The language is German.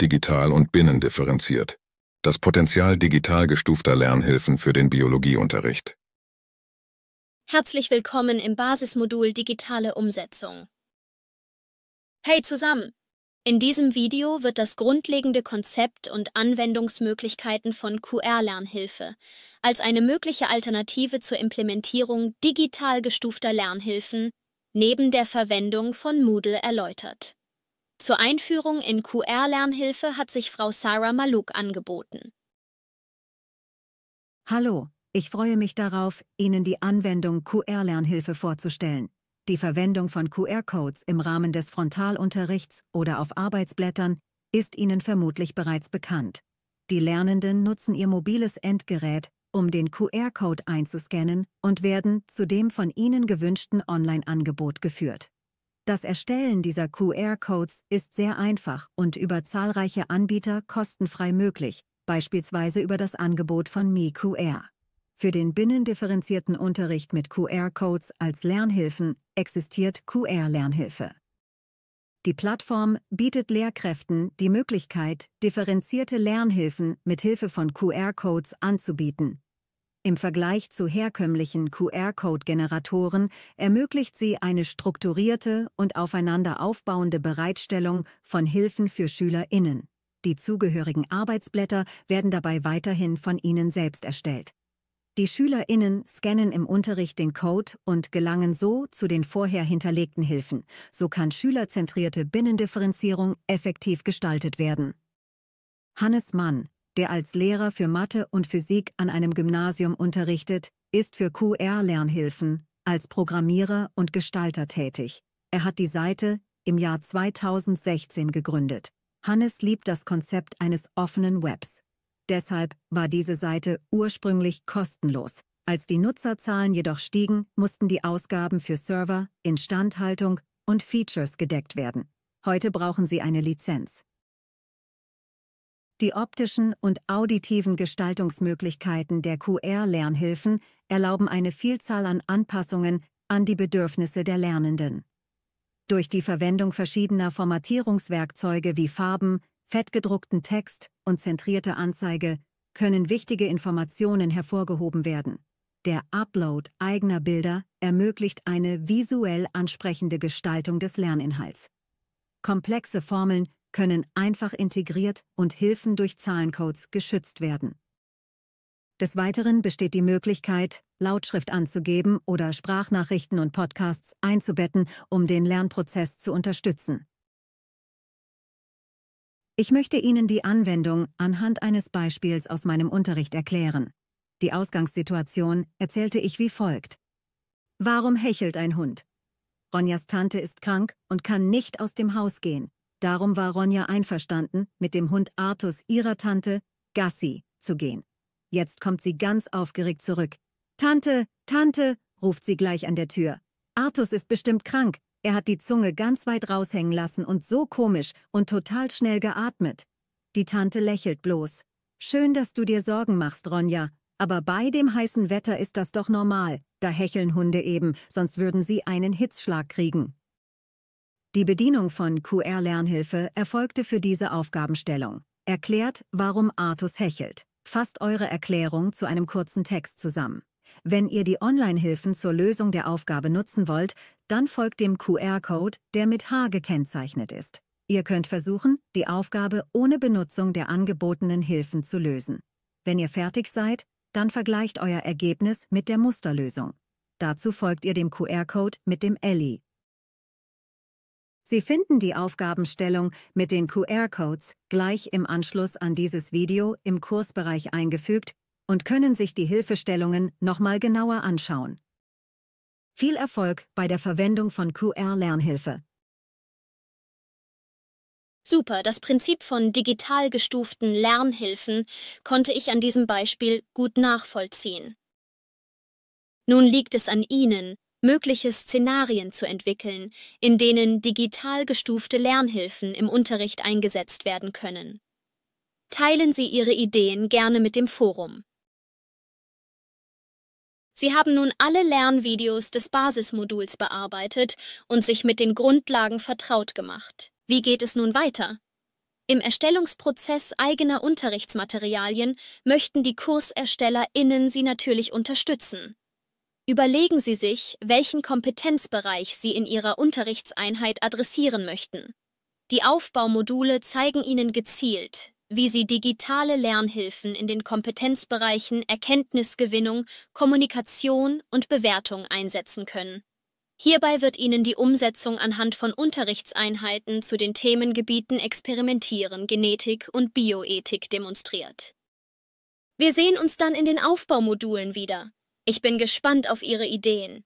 digital und binnendifferenziert. Das Potenzial digital gestufter Lernhilfen für den Biologieunterricht. Herzlich willkommen im Basismodul Digitale Umsetzung. Hey zusammen! In diesem Video wird das grundlegende Konzept und Anwendungsmöglichkeiten von QR-Lernhilfe als eine mögliche Alternative zur Implementierung digital gestufter Lernhilfen neben der Verwendung von Moodle erläutert. Zur Einführung in QR-Lernhilfe hat sich Frau Sarah Maluk angeboten. Hallo, ich freue mich darauf, Ihnen die Anwendung QR-Lernhilfe vorzustellen. Die Verwendung von QR-Codes im Rahmen des Frontalunterrichts oder auf Arbeitsblättern ist Ihnen vermutlich bereits bekannt. Die Lernenden nutzen ihr mobiles Endgerät, um den QR-Code einzuscannen und werden zu dem von ihnen gewünschten Online-Angebot geführt. Das Erstellen dieser QR-Codes ist sehr einfach und über zahlreiche Anbieter kostenfrei möglich, beispielsweise über das Angebot von MiQR. Für den binnendifferenzierten Unterricht mit QR-Codes als Lernhilfen existiert QR-Lernhilfe. Die Plattform bietet Lehrkräften die Möglichkeit, differenzierte Lernhilfen mit Hilfe von QR-Codes anzubieten, im Vergleich zu herkömmlichen QR-Code-Generatoren ermöglicht sie eine strukturierte und aufeinander aufbauende Bereitstellung von Hilfen für SchülerInnen. Die zugehörigen Arbeitsblätter werden dabei weiterhin von ihnen selbst erstellt. Die SchülerInnen scannen im Unterricht den Code und gelangen so zu den vorher hinterlegten Hilfen. So kann schülerzentrierte Binnendifferenzierung effektiv gestaltet werden. Hannes Mann, der als Lehrer für Mathe und Physik an einem Gymnasium unterrichtet, ist für QR-Lernhilfen als Programmierer und Gestalter tätig. Er hat die Seite im Jahr 2016 gegründet. Hannes liebt das Konzept eines offenen Webs. Deshalb war diese Seite ursprünglich kostenlos. Als die Nutzerzahlen jedoch stiegen, mussten die Ausgaben für Server, Instandhaltung und Features gedeckt werden. Heute brauchen sie eine Lizenz. Die optischen und auditiven Gestaltungsmöglichkeiten der QR-Lernhilfen erlauben eine Vielzahl an Anpassungen an die Bedürfnisse der Lernenden. Durch die Verwendung verschiedener Formatierungswerkzeuge wie Farben, fettgedruckten Text und zentrierte Anzeige können wichtige Informationen hervorgehoben werden. Der Upload eigener Bilder ermöglicht eine visuell ansprechende Gestaltung des Lerninhalts. Komplexe Formeln können einfach integriert und Hilfen durch Zahlencodes geschützt werden. Des Weiteren besteht die Möglichkeit, Lautschrift anzugeben oder Sprachnachrichten und Podcasts einzubetten, um den Lernprozess zu unterstützen. Ich möchte Ihnen die Anwendung anhand eines Beispiels aus meinem Unterricht erklären. Die Ausgangssituation erzählte ich wie folgt. Warum hechelt ein Hund? Ronjas Tante ist krank und kann nicht aus dem Haus gehen. Darum war Ronja einverstanden, mit dem Hund Artus ihrer Tante, Gassi, zu gehen. Jetzt kommt sie ganz aufgeregt zurück. Tante, Tante, ruft sie gleich an der Tür. Artus ist bestimmt krank. Er hat die Zunge ganz weit raushängen lassen und so komisch und total schnell geatmet. Die Tante lächelt bloß. Schön, dass du dir Sorgen machst, Ronja. Aber bei dem heißen Wetter ist das doch normal. Da hecheln Hunde eben, sonst würden sie einen Hitzschlag kriegen. Die Bedienung von QR-Lernhilfe erfolgte für diese Aufgabenstellung. Erklärt, warum Artus hechelt. Fasst eure Erklärung zu einem kurzen Text zusammen. Wenn ihr die Online-Hilfen zur Lösung der Aufgabe nutzen wollt, dann folgt dem QR-Code, der mit H gekennzeichnet ist. Ihr könnt versuchen, die Aufgabe ohne Benutzung der angebotenen Hilfen zu lösen. Wenn ihr fertig seid, dann vergleicht euer Ergebnis mit der Musterlösung. Dazu folgt ihr dem QR-Code mit dem ELI, Sie finden die Aufgabenstellung mit den QR-Codes gleich im Anschluss an dieses Video im Kursbereich eingefügt und können sich die Hilfestellungen nochmal genauer anschauen. Viel Erfolg bei der Verwendung von QR-Lernhilfe. Super, das Prinzip von digital gestuften Lernhilfen konnte ich an diesem Beispiel gut nachvollziehen. Nun liegt es an Ihnen, mögliche Szenarien zu entwickeln, in denen digital gestufte Lernhilfen im Unterricht eingesetzt werden können. Teilen Sie Ihre Ideen gerne mit dem Forum. Sie haben nun alle Lernvideos des Basismoduls bearbeitet und sich mit den Grundlagen vertraut gemacht. Wie geht es nun weiter? Im Erstellungsprozess eigener Unterrichtsmaterialien möchten die KurserstellerInnen Sie natürlich unterstützen. Überlegen Sie sich, welchen Kompetenzbereich Sie in Ihrer Unterrichtseinheit adressieren möchten. Die Aufbaumodule zeigen Ihnen gezielt, wie Sie digitale Lernhilfen in den Kompetenzbereichen Erkenntnisgewinnung, Kommunikation und Bewertung einsetzen können. Hierbei wird Ihnen die Umsetzung anhand von Unterrichtseinheiten zu den Themengebieten Experimentieren, Genetik und Bioethik demonstriert. Wir sehen uns dann in den Aufbaumodulen wieder. Ich bin gespannt auf Ihre Ideen.